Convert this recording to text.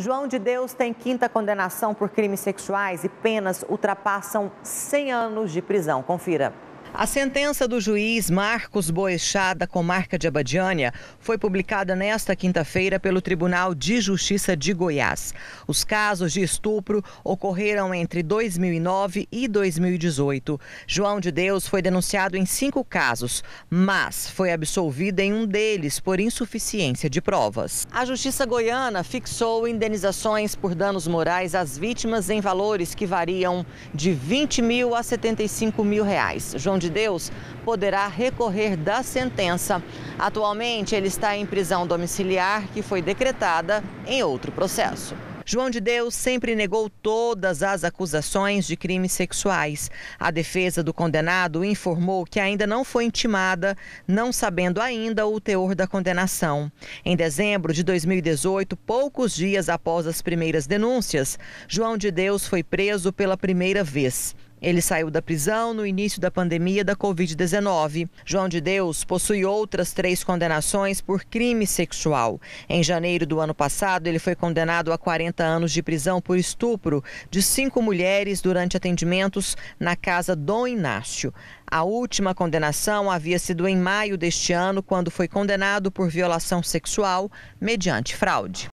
João de Deus tem quinta condenação por crimes sexuais e penas ultrapassam 100 anos de prisão. Confira. A sentença do juiz Marcos Boechada comarca de Abadiânia foi publicada nesta quinta-feira pelo Tribunal de Justiça de Goiás. Os casos de estupro ocorreram entre 2009 e 2018. João de Deus foi denunciado em cinco casos, mas foi absolvido em um deles por insuficiência de provas. A Justiça goiana fixou indenizações por danos morais às vítimas em valores que variam de 20 mil a 75 mil reais. João de Deus, poderá recorrer da sentença. Atualmente, ele está em prisão domiciliar que foi decretada em outro processo. João de Deus sempre negou todas as acusações de crimes sexuais. A defesa do condenado informou que ainda não foi intimada, não sabendo ainda o teor da condenação. Em dezembro de 2018, poucos dias após as primeiras denúncias, João de Deus foi preso pela primeira vez. Ele saiu da prisão no início da pandemia da Covid-19. João de Deus possui outras três condenações por crime sexual. Em janeiro do ano passado, ele foi condenado a 40 anos de prisão por estupro de cinco mulheres durante atendimentos na casa Dom Inácio. A última condenação havia sido em maio deste ano, quando foi condenado por violação sexual mediante fraude.